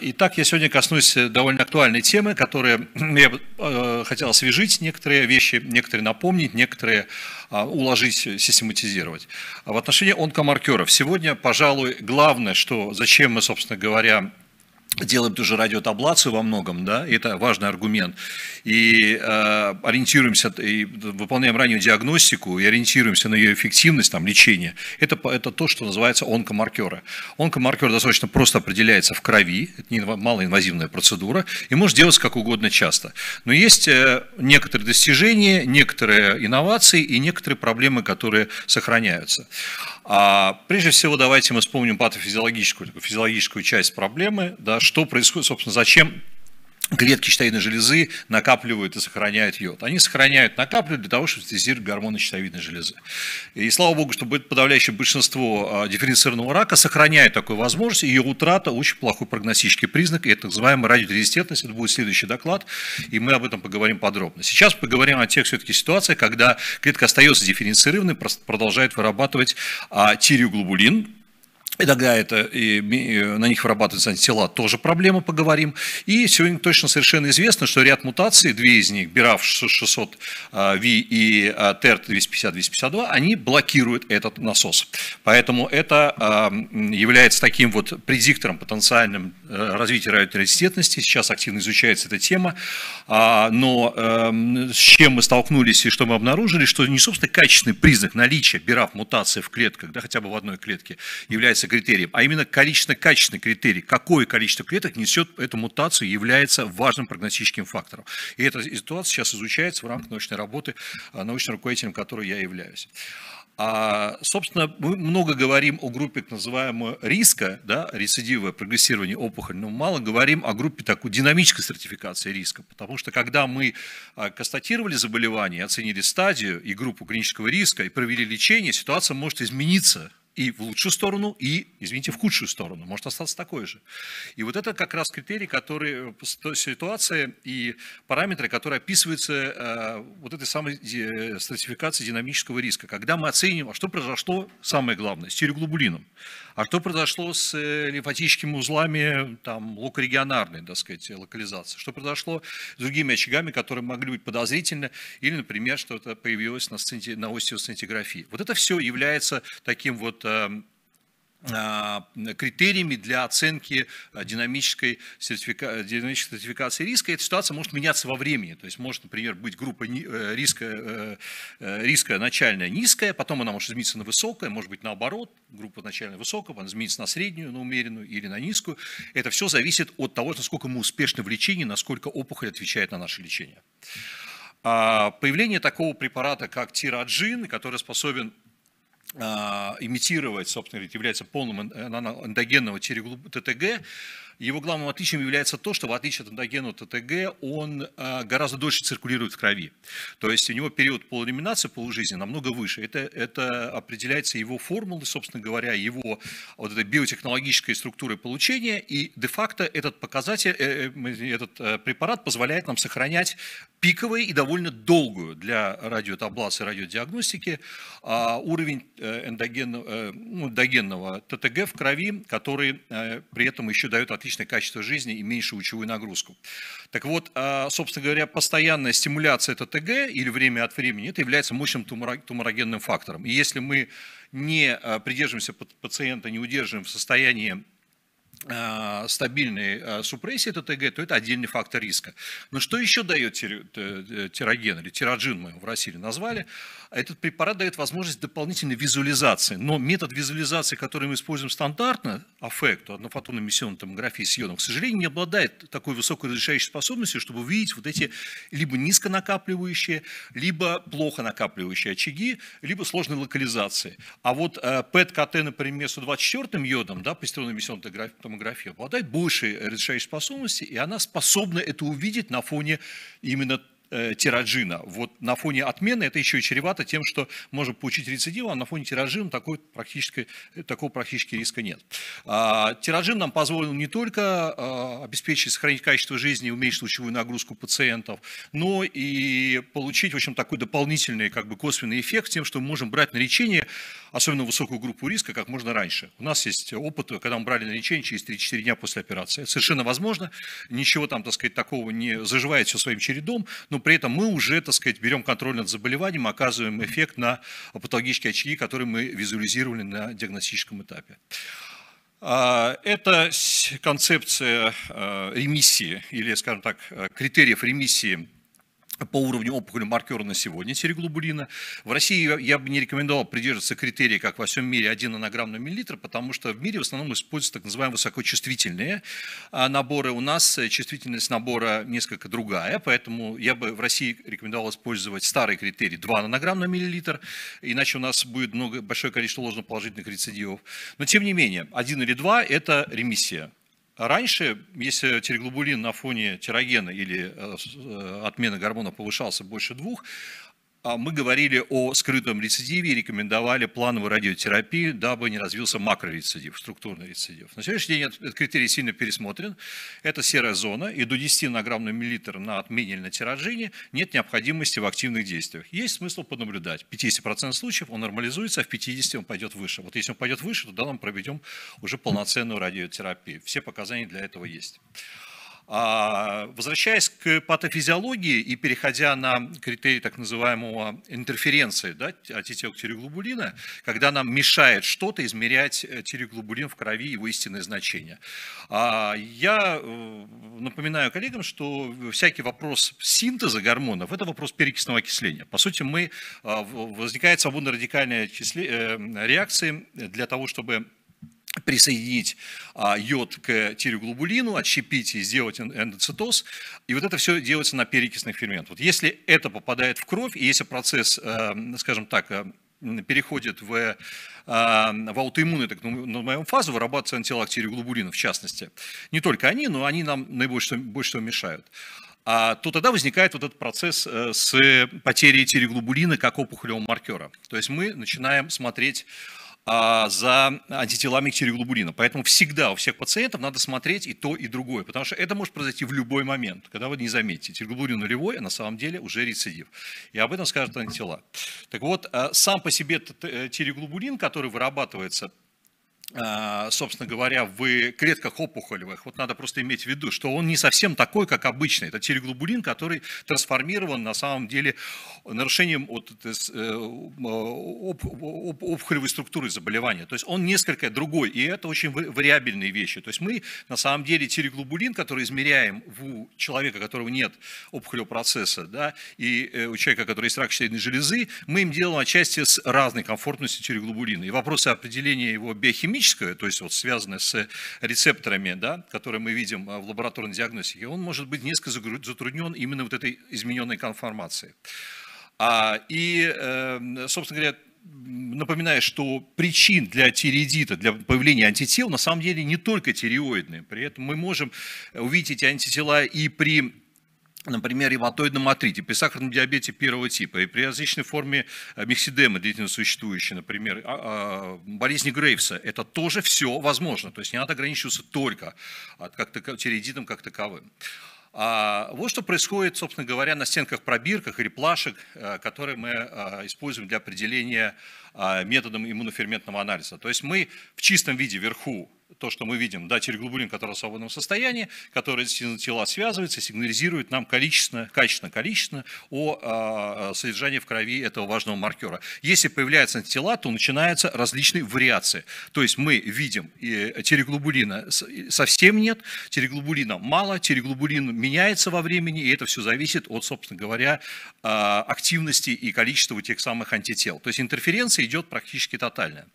Итак, я сегодня коснусь э, довольно актуальной темы, которую я бы хотел освежить некоторые вещи, некоторые напомнить, некоторые а, уложить, э, систематизировать. А в отношении онкомаркеров. Сегодня, пожалуй, главное, что, зачем мы, собственно говоря, делаем тоже радиотаблацию во многом, да, это важный аргумент. И э, ориентируемся, и выполняем раннюю диагностику и ориентируемся на ее эффективность, там, лечение. Это, это то, что называется онкомаркеры. Онкомаркер достаточно просто определяется в крови, это не малоинвазивная процедура, и может делаться как угодно часто. Но есть э, некоторые достижения, некоторые инновации и некоторые проблемы, которые сохраняются. А прежде всего, давайте мы вспомним патофизиологическую, такую физиологическую часть проблемы, да, что происходит, собственно, зачем клетки щитовидной железы накапливают и сохраняют йод. Они сохраняют, накапливают для того, чтобы синтезировать гормоны щитовидной железы. И слава богу, что подавляющее большинство а, дифференцированного рака сохраняет такую возможность, и ее утрата очень плохой прогностический признак, и это так называемая радиорезистентность, это будет следующий доклад, и мы об этом поговорим подробно. Сейчас поговорим о тех все-таки ситуациях, когда клетка остается дифференцированной, продолжает вырабатывать а, тиреоглобулин, и тогда это, и на них вырабатываются антитела, тоже проблема, поговорим. И сегодня точно совершенно известно, что ряд мутаций, две из них, BRAF 600V а, и TERT а, 250-252, они блокируют этот насос. Поэтому это а, является таким вот предиктором потенциальным э, развития радиоинтенситетности. Сейчас активно изучается эта тема. Но эм, с чем мы столкнулись и что мы обнаружили, что не, собственно, качественный признак наличия BRAF мутации в клетках, да, хотя бы в одной клетке, является количество критериев, а именно количественно-качественный критерий, какое количество клеток несет эту мутацию, является важным прогностическим фактором. И эта ситуация сейчас изучается в рамках научной работы а, научным руководителем, которой я являюсь. А, собственно, мы много говорим о группе так называемого риска, да, рецидива, прогрессирования опухоли, но мало говорим о группе такой динамической стратификации риска, потому что когда мы а, констатировали заболевание, оценили стадию и группу клинического риска и провели лечение, ситуация может измениться и в лучшую сторону, и, извините, в худшую сторону. Может остаться такой же. И вот это как раз критерий, который, э, ситуация и параметры, которые описываются э, вот этой самой э, стратификации динамического риска. Когда мы оценим, а что произошло, самое главное, с тиреглобулином, а что произошло с лимфатическими узлами, там, локорегионарной, так сказать, локализации, что произошло с другими очагами, которые могли быть подозрительны, или, например, что-то появилось на, сцинти... на остеосцинтиграфии. Вот это все является таким вот Э, э, критериями для оценки э, динамической, сертифика... динамической сертификации риска. Эта ситуация может меняться во времени. То есть может, например, быть группа риска, риска начальная низкая, потом она может измениться на высокая, может быть наоборот, группа начальная высокая, она изменится на среднюю, на умеренную или на низкую. Это все зависит от того, насколько мы успешны в лечении, насколько опухоль отвечает на наше лечение. А, появление такого препарата, как тираджин, который способен а, имитировать, собственно говоря, является полным э, эндогенного ТТГ, его главным отличием является то, что в отличие от эндогена ТТГ, он а, гораздо дольше циркулирует в крови. То есть у него период полулиминации, полужизни намного выше. Это, это определяется его формулой, собственно говоря, его вот этой биотехнологической структурой получения. И де-факто этот показатель, э, э, этот э, препарат позволяет нам сохранять пиковый и довольно долгую для радиотаблации, радиодиагностики а, уровень эндогенного, ну, эндогенного ТТГ в крови, который при этом еще дает отличие отличное качество жизни и меньшую лучевую нагрузку. Так вот, а, собственно говоря, постоянная стимуляция ТГ или время от времени, это является мощным туморогенным фактором. И если мы не а, придерживаемся пациента, не удерживаем в состоянии Э, стабильной э, супрессии ТТГ, то это отдельный фактор риска. Но что еще дает тироген или тироджин, мы его в России назвали, этот препарат дает возможность дополнительной визуализации. Но метод визуализации, который мы используем стандартно, аффекту, однофотонной эмиссионной томографии с йодом, к сожалению, не обладает такой высокой разрешающей способностью, чтобы увидеть вот эти либо низко накапливающие, либо плохо накапливающие очаги, либо сложной локализации. А вот э, ПЭТ-КТ, например, с 24-м йодом, да, позитронной эмиссионной томографии, томографии обладает большей разрешающей э, способностью, и она способна это увидеть на фоне именно Э, тиражина. Вот на фоне отмены это еще и чревато тем, что можем получить рецидив, а на фоне тиражина такой практически, э, такого практически риска нет. А, тиражин нам позволил не только а, обеспечить, сохранить качество жизни уменьшить лучевую нагрузку пациентов, но и получить, в общем, такой дополнительный как бы косвенный эффект тем, что мы можем брать на лечение, особенно высокую группу риска, как можно раньше. У нас есть опыт, когда мы брали на лечение через 3-4 дня после операции. Это совершенно возможно, ничего там, так сказать, такого не заживает все своим чередом, но но при этом мы уже, так сказать, берем контроль над заболеванием, оказываем эффект на патологические очки, которые мы визуализировали на диагностическом этапе. А, это концепция а, ремиссии или, скажем так, критериев ремиссии по уровню опухоли маркера на сегодня сереглобулина. В России я бы не рекомендовал придерживаться критерия как во всем мире, 1 нанограмм на миллилитр, потому что в мире в основном используются так называемые высокочувствительные а, наборы. У нас э, чувствительность набора несколько другая, поэтому я бы в России рекомендовал использовать старый критерий 2 нанограмм на миллилитр, иначе у нас будет много, большое количество ложноположительных рецидивов. Но тем не менее, 1 или 2 – это ремиссия. Раньше, если тереглобулин на фоне тирогена или э, э, отмены гормона повышался больше двух, а мы говорили о скрытом рецидиве и рекомендовали плановую радиотерапию, дабы не развился макрорецидив, структурный рецидив. На сегодняшний день этот критерий сильно пересмотрен. Это серая зона, и до 10 награмм на миллилитр на отмене или на тиражине нет необходимости в активных действиях. Есть смысл понаблюдать. В 50% случаев он нормализуется, а в 50% он пойдет выше. Вот если он пойдет выше, тогда мы проведем уже полноценную радиотерапию. Все показания для этого есть. А, возвращаясь к патофизиологии и переходя на критерий так называемого интерференции да, антителотереглобулина, когда нам мешает что-то измерять э, тереглобулин в крови, его истинное значение. А, я э, напоминаю коллегам, что всякий вопрос синтеза гормонов – это вопрос перекисного окисления. По сути, мы, а, возникает свободно-радикальная э, реакция для того, чтобы присоединить а, йод к тиреоглобулину, отщепить и сделать эндоцитоз. И вот это все делается на перекисных ферментах. Вот если это попадает в кровь, и если процесс, э, скажем так, э, переходит в, э, а, в аутоиммунную так, на моем фазу, вырабатываются антитела антилактерии глобулина, в частности. Не только они, но они нам наибольше больше всего мешают. А, то тогда возникает вот этот процесс э, с потерей тереглобулина как опухолевого маркера. То есть мы начинаем смотреть а, за антителами к тиреглобулина. Поэтому всегда у всех пациентов надо смотреть и то, и другое, потому что это может произойти в любой момент, когда вы не заметите. Тиреглобулин нулевой, а на самом деле уже рецидив. И об этом скажут антитела. Так вот, а, сам по себе тиреглобулин, э, который вырабатывается а, собственно говоря, в клетках опухолевых. Вот надо просто иметь в виду, что он не совсем такой, как обычный. Это тиреглобулин, который трансформирован на самом деле нарушением от, э, опухолевой структуры заболевания. То есть он несколько другой, и это очень вариабельные вещи. То есть мы на самом деле тиреглобулин, который измеряем у человека, у которого нет опухолевого процесса, да, и э, у человека, который есть рак щитовидной железы, мы им делаем отчасти с разной комфортностью тиреглобулина. И вопросы определения его биохимии химическое, то есть вот связанное с рецепторами, да, которые мы видим а, в лабораторной диагностике, он может быть несколько затруднен именно вот этой измененной конформацией. А, и, эм, собственно говоря, напоминаю, что причин для тиреидита, для появления антител, на самом деле не только тиреоидные. При этом мы можем увидеть эти антитела и при например, ревматоидном артрите, при сахарном диабете первого типа и при различной форме э, миксидемы, длительно существующей, например, а, а, болезни Грейвса, это тоже все возможно. То есть не надо ограничиваться только как тиреидитом как таковым. А вот что происходит, собственно говоря, на стенках пробирках или плашек, э, которые мы э, используем для определения методом иммуноферментного анализа. То есть мы в чистом виде вверху то, что мы видим, да, терегулин, который в свободном состоянии, который с тела связывается, сигнализирует нам количественно, качественно, количественно о э, содержании в крови этого важного маркера. Если появляются тела, то начинаются различные вариации. То есть мы видим э, тереглобулина совсем нет, тереглобулина мало, тереглобулин меняется во времени, и это все зависит от, собственно говоря, э, активности и количества тех самых антител. То есть интерференция идет практически тотальная.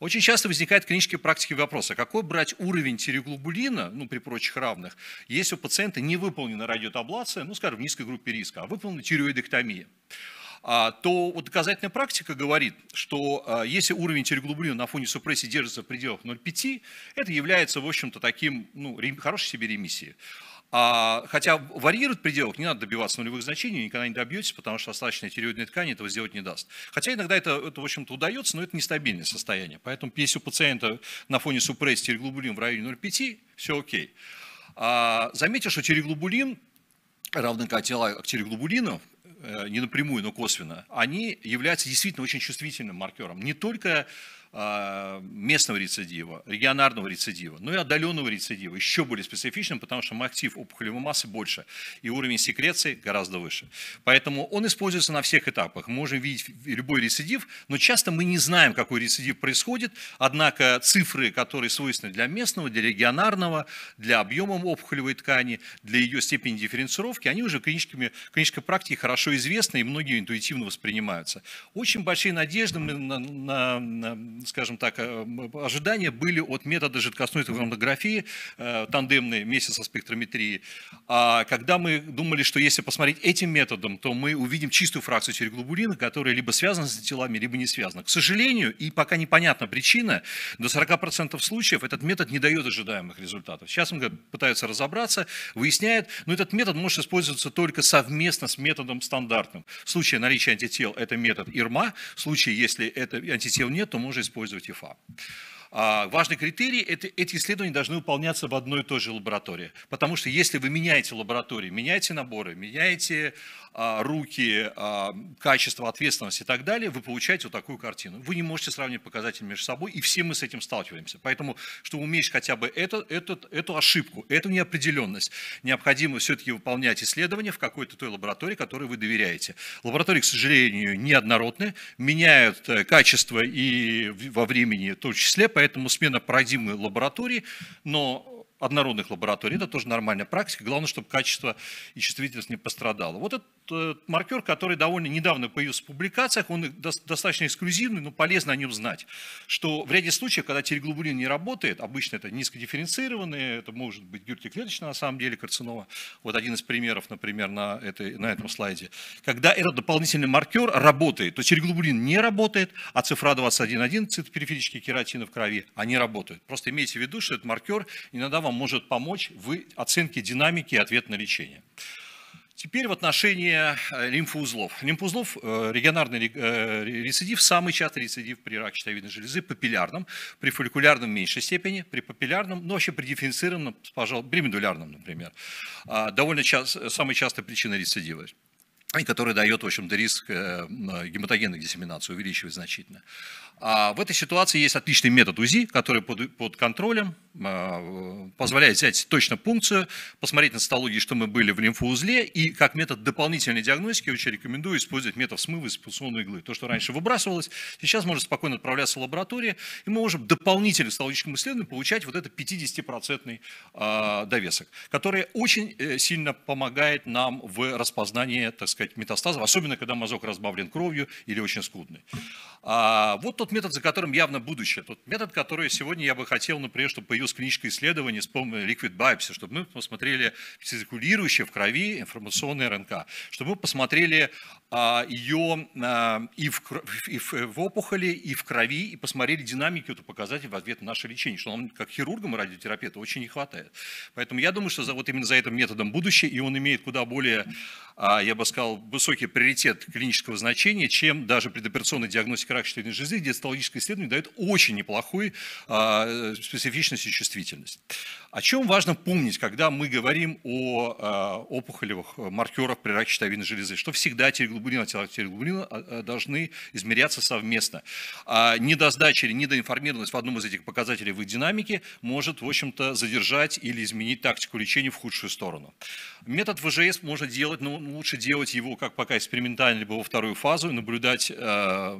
Очень часто возникает в клинической практике вопрос, а какой брать уровень тиреглобулина, ну, при прочих равных, если у пациента не выполнена радиотаблация, ну, скажем, в низкой группе риска, а выполнена тиреоидектомия а, то вот доказательная практика говорит, что а, если уровень тереглублина на фоне супрессии держится в пределах 0,5, это является, в общем-то, таким, ну, хорошей себе ремиссией. А, хотя варьирует в пределах, не надо добиваться нулевых значений, никогда не добьетесь, потому что остаточная тиреоидная ткань этого сделать не даст. Хотя иногда это, это в общем-то, удается, но это нестабильное состояние. Поэтому если у пациента на фоне супрессии тиреглобулин в районе 0,5, все окей. А, заметьте, что тиреглобулин, равно как тела к тиреглобулину, э, не напрямую, но косвенно, они являются действительно очень чувствительным маркером. Не только а, местного рецидива, регионарного рецидива, ну и отдаленного рецидива, еще более специфичным, потому что мактив опухолевой массы больше, и уровень секреции гораздо выше. Поэтому он используется на всех этапах. Мы можем видеть любой рецидив, но часто мы не знаем, какой рецидив происходит, однако цифры, которые свойственны для местного, для регионарного, для объема опухолевой ткани, для ее степени дифференцировки, они уже клиническими клинической, клинической практике хорошо известны и многие интуитивно воспринимаются. Очень большие надежды мы на, на, на скажем так, э, ожидания были от метода жидкостной томографии, э, тандемной вместе со спектрометрией. А когда мы думали, что если посмотреть этим методом, то мы увидим чистую фракцию сероглобулина, которая либо связана с телами, либо не связана. К сожалению, и пока непонятна причина, до 40% случаев этот метод не дает ожидаемых результатов. Сейчас он пытается разобраться, выясняет, но этот метод может использоваться только совместно с методом стандартным. В случае наличия антител это метод ИРМА, в случае, если это антител нет, то можно использовать ИФА. А, важный критерий – это эти исследования должны выполняться в одной и той же лаборатории. Потому что если вы меняете лаборатории, меняете наборы, меняете а, руки, а, качество, ответственность и так далее, вы получаете вот такую картину. Вы не можете сравнивать показатели между собой, и все мы с этим сталкиваемся. Поэтому, чтобы уменьшить хотя бы это, этот, эту ошибку, эту неопределенность, необходимо все-таки выполнять исследования в какой-то той лаборатории, которой вы доверяете. Лаборатории, к сожалению, неоднородны, меняют э, качество и во времени в том числе, поэтому смена парадигмы лаборатории, но однородных лабораторий. Это тоже нормальная практика. Главное, чтобы качество и чувствительность не пострадало. Вот это Э, маркер, который довольно недавно появился в публикациях, он достаточно эксклюзивный, но полезно о нем знать, что в ряде случаев, когда тереглобулин не работает, обычно это низкодифференцированные, это может быть гюртиклеточная на самом деле карцинома, вот один из примеров, например, на, этой, на этом слайде, когда этот дополнительный маркер работает, то тереглобулин не работает, а цифра 21.1, цитопериферические кератины в крови, они работают. Просто имейте в виду, что этот маркер иногда вам может помочь в оценке динамики и ответ на лечение. Теперь в отношении э, лимфоузлов. Лимфоузлов, э, регионарный э, рецидив, самый частый рецидив при раке щитовидной железы, папиллярном, при фолликулярном в меньшей степени, при папиллярном, но ну, вообще при дифференцированном, пожалуй, при медулярном, например. А, довольно часто, самая частая причина рецидива и который дает, в общем-то, риск гематогенной диссеминации увеличивать значительно. А в этой ситуации есть отличный метод УЗИ, который под, под контролем э, позволяет взять точно пункцию, посмотреть на цитологии, что мы были в лимфоузле, и как метод дополнительной диагностики очень рекомендую использовать метод смыва из пульсационной иглы. То, что раньше выбрасывалось, сейчас может спокойно отправляться в лаборатории, и мы можем дополнительно к цитологическому получать вот этот 50 э, а, довесок, который очень э, сильно помогает нам в распознании, так сказать, метастазов, особенно когда мазок разбавлен кровью или очень скудный. А, вот тот метод, за которым явно будущее, тот метод, который сегодня я бы хотел, например, чтобы появилось клиническое исследование с помощью liquid biopsy, чтобы мы посмотрели циркулирующее в крови информационное РНК, чтобы мы посмотрели а, ее а, и в, и в опухоли, и в крови, и посмотрели динамики этого показателя в ответ на наше лечение, что нам как хирургам и радиотерапевту очень не хватает. Поэтому я думаю, что за, вот именно за этим методом будущее, и он имеет куда более, а, я бы сказал, высокий приоритет клинического значения, чем даже предоперационная диагностика рака щитовидной железы, где гистологическое исследование дает очень неплохую а, специфичность и чувствительность. О чем важно помнить, когда мы говорим о а, опухолевых маркерах при раке щитовидной железы, что всегда терегоглобулин и терегоглобулин а, должны измеряться совместно. А или недоинформированность в одном из этих показателей в их динамике может, в общем-то, задержать или изменить тактику лечения в худшую сторону. Метод ВЖС можно делать, но лучше делать его как пока экспериментально, либо во вторую фазу, и наблюдать, в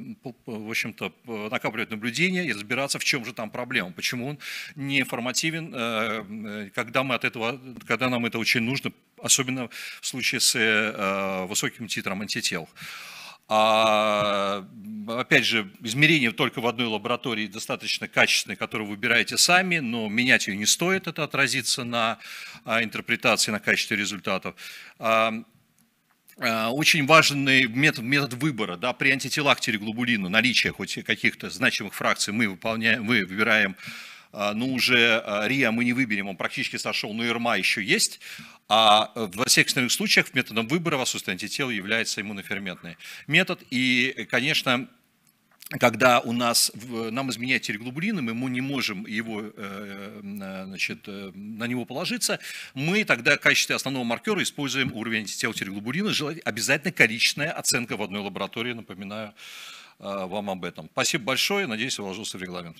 общем-то, Э, накапливать наблюдения и разбираться, в чем же там проблема, почему он не информативен, э, э, когда, мы от этого, когда нам это очень нужно, особенно в случае с высоким титром антител. А, опять же, измерение только в одной лаборатории достаточно качественное, которое вы выбираете сами, но менять ее не стоит, это отразится на а, интерпретации, на качестве результатов. А, Э, очень важный метод, метод выбора. Да, при антителах тереглобулина, наличие хоть каких-то значимых фракций, мы, выполняем, мы выбираем э, ну уже э, РИА мы не выберем, он практически сошел, но ИРМА еще есть. А во всех остальных случаях методом выбора в отсутствии антител является иммуноферментный метод. И, конечно, когда у нас, нам изменяет тереглубулин, и мы не можем его, э, э, значит, э, на него положиться, мы тогда в качестве основного маркера используем уровень антител тереглубулина, обязательно количественная оценка в одной лаборатории, напоминаю вам об этом. Спасибо большое, надеюсь, уложился в регламент.